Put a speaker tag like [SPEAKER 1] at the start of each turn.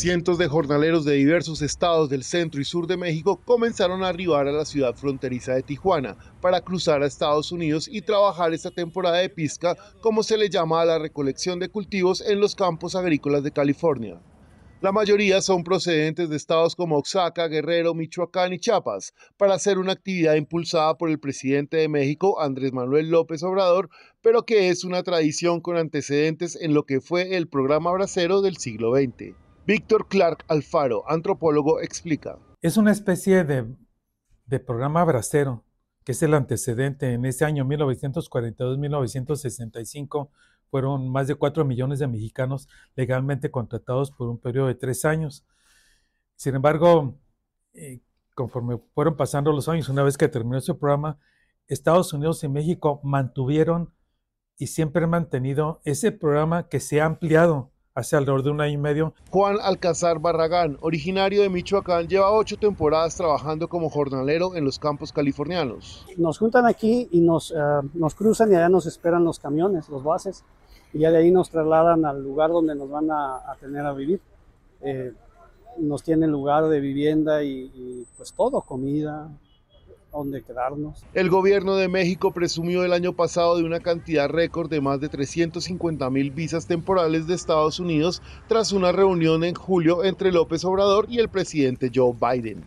[SPEAKER 1] Cientos de jornaleros de diversos estados del centro y sur de México comenzaron a arribar a la ciudad fronteriza de Tijuana para cruzar a Estados Unidos y trabajar esta temporada de pizca, como se le llama a la recolección de cultivos en los campos agrícolas de California. La mayoría son procedentes de estados como Oaxaca, Guerrero, Michoacán y Chiapas, para hacer una actividad impulsada por el presidente de México, Andrés Manuel López Obrador, pero que es una tradición con antecedentes en lo que fue el programa bracero del siglo XX. Víctor Clark Alfaro, antropólogo, explica.
[SPEAKER 2] Es una especie de, programa bracero, que es el antecedente. En ese año 1942-1965 fueron más de 4 millones de mexicanos legalmente contratados por un periodo de tres años. Sin embargo, eh, conforme fueron pasando los años, una vez que terminó ese programa, Estados Unidos y México mantuvieron y siempre han mantenido ese programa que se ha ampliado hace alrededor
[SPEAKER 1] de un año y medio. Juan Alcázar Barragán, originario de Michoacán, lleva ocho temporadas trabajando como jornalero en los campos californianos.
[SPEAKER 3] Nos juntan aquí y nos, eh, nos cruzan y allá nos esperan los camiones, los bases, y ya de ahí nos trasladan al lugar donde nos van a, tener a vivir. Eh, nos tienen lugar de vivienda y, y pues todo, comida,
[SPEAKER 1] el gobierno de México presumió el año pasado de una cantidad récord de más de 350 mil visas temporales de Estados Unidos tras una reunión en julio entre López Obrador y el presidente Joe Biden.